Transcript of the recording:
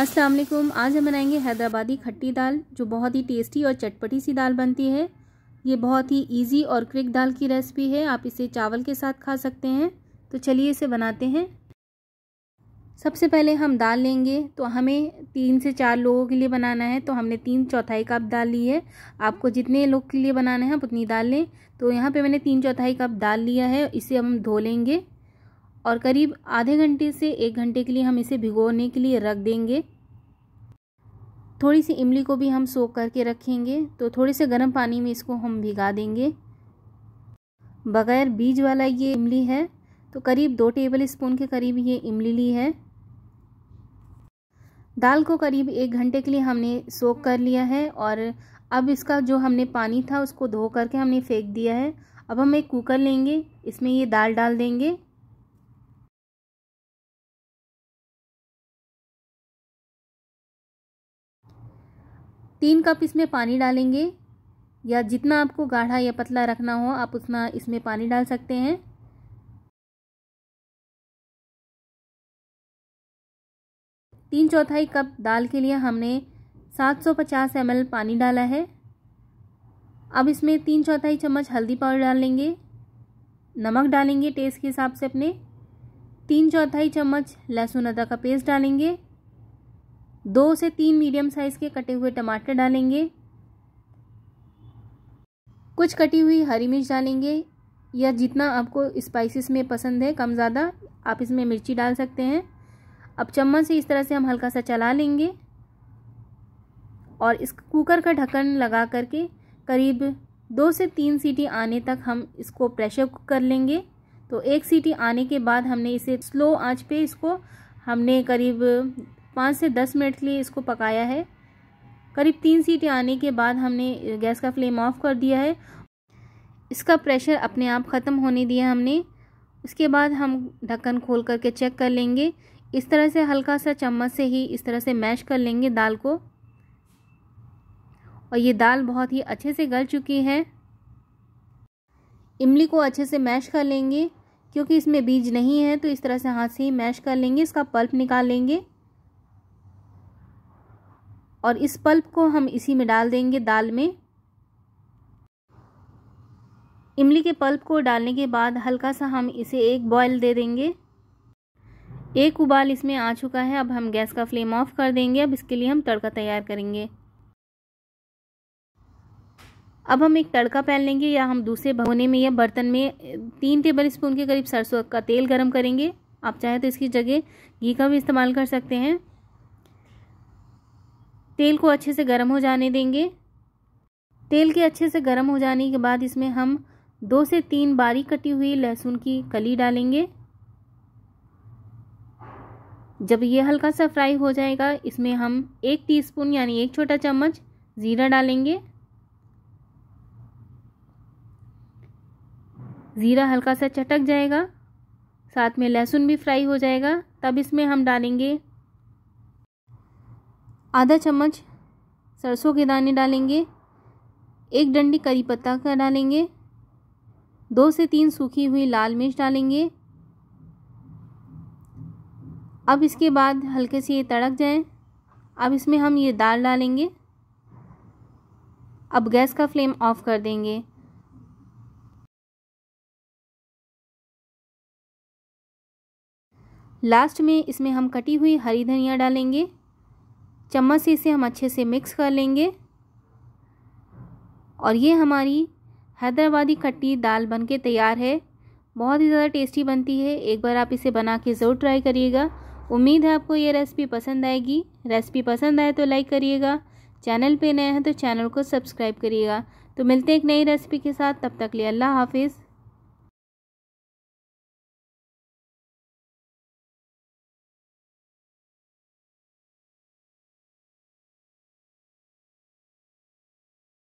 अस्सलाम वालेकुम आज हम बनाएंगे हैदराबादी खट्टी दाल जो बहुत ही टेस्टी और चटपटी सी दाल बनती है ये बहुत ही इजी और क्विक दाल की रेसिपी है आप इसे चावल के साथ खा सकते हैं तो चलिए इसे बनाते हैं सबसे पहले हम दाल लेंगे तो हमें तीन से चार लोगों के लिए बनाना है तो हमने तीन चौथाई कप दाल ली है आपको जितने लोग के लिए बनाना है आप उतनी दाल लें तो यहाँ पर मैंने तीन चौथाई कप दाल लिया है इसे हम धो लेंगे और करीब आधे घंटे से एक घंटे के लिए हम इसे भिगोने के लिए रख देंगे थोड़ी सी इमली को भी हम सोख करके रखेंगे तो थोड़े से गर्म पानी में इसको हम भिगा देंगे बगैर बीज वाला ये इमली है तो करीब दो टेबल स्पून के करीब ये इमली ली है दाल को करीब एक घंटे के लिए हमने सोख कर लिया है और अब इसका जो हमने पानी था उसको धो करके हमने फेंक दिया है अब हम एक कुकर लेंगे इसमें ये दाल डाल देंगे तीन कप इसमें पानी डालेंगे या जितना आपको गाढ़ा या पतला रखना हो आप उतना इसमें पानी डाल सकते हैं तीन चौथाई कप दाल के लिए हमने 750 सौ पानी डाला है अब इसमें तीन चौथाई चम्मच हल्दी पाउडर डाल लेंगे नमक डालेंगे टेस्ट के हिसाब से अपने तीन चौथाई चम्मच लहसुन अदरक का पेस्ट डालेंगे दो से तीन मीडियम साइज के कटे हुए टमाटर डालेंगे कुछ कटी हुई हरी मिर्च डालेंगे या जितना आपको स्पाइसेस में पसंद है कम ज़्यादा आप इसमें मिर्ची डाल सकते हैं अब चम्मच से इस तरह से हम हल्का सा चला लेंगे और इस कुकर का ढक्कन लगा करके करीब दो से तीन सीटी आने तक हम इसको प्रेशर कुक कर लेंगे तो एक सीटी आने के बाद हमने इसे स्लो आंच पे इसको हमने करीब पाँच से दस मिनट के लिए इसको पकाया है करीब तीन सीटें आने के बाद हमने गैस का फ्लेम ऑफ कर दिया है इसका प्रेशर अपने आप ख़त्म होने दिया हमने उसके बाद हम ढक्कन खोल करके चेक कर लेंगे इस तरह से हल्का सा चम्मच से ही इस तरह से मैश कर लेंगे दाल को और ये दाल बहुत ही अच्छे से गल चुकी है इमली को अच्छे से मैश कर लेंगे क्योंकि इसमें बीज नहीं है तो इस तरह से हाथ से ही मैश कर लेंगे इसका पल्प निकाल लेंगे और इस पल्प को हम इसी में डाल देंगे दाल में इमली के पल्प को डालने के बाद हल्का सा हम इसे एक बॉयल दे देंगे एक उबाल इसमें आ चुका है अब हम गैस का फ्लेम ऑफ कर देंगे अब इसके लिए हम तड़का तैयार करेंगे अब हम एक तड़का पहन लेंगे या हम दूसरे भगोने में या बर्तन में तीन टेबल स्पून के करीब सरसों का तेल गरम करेंगे आप चाहे तो इसकी जगह घी का भी इस्तेमाल कर सकते हैं तेल को अच्छे से गर्म हो जाने देंगे तेल के अच्छे से गर्म हो जाने के बाद इसमें हम दो से तीन बारीक कटी हुई लहसुन की कली डालेंगे जब ये हल्का सा फ्राई हो जाएगा इसमें हम एक टीस्पून यानी एक छोटा चम्मच ज़ीरा डालेंगे ज़ीरा हल्का सा चटक जाएगा साथ में लहसुन भी फ्राई हो जाएगा तब इसमें हम डालेंगे आधा चम्मच सरसों के दाने डालेंगे एक डंडी करी पत्ता का डालेंगे दो से तीन सूखी हुई लाल मिर्च डालेंगे अब इसके बाद हल्के से ये तड़क जाए अब इसमें हम ये दाल डालेंगे अब गैस का फ्लेम ऑफ कर देंगे लास्ट में इसमें हम कटी हुई हरी धनिया डालेंगे चम्मच से इसे हम अच्छे से मिक्स कर लेंगे और ये हमारी हैदराबादी खट्टी दाल बन के तैयार है बहुत ही ज़्यादा टेस्टी बनती है एक बार आप इसे बना के ज़रूर ट्राई करिएगा उम्मीद है आपको ये रेसिपी पसंद आएगी रेसिपी पसंद आए तो लाइक करिएगा चैनल पे नए हैं तो चैनल को सब्सक्राइब करिएगा तो मिलते हैं एक नई रेसिपी के साथ तब तक लिए अल्लाह हाफिज़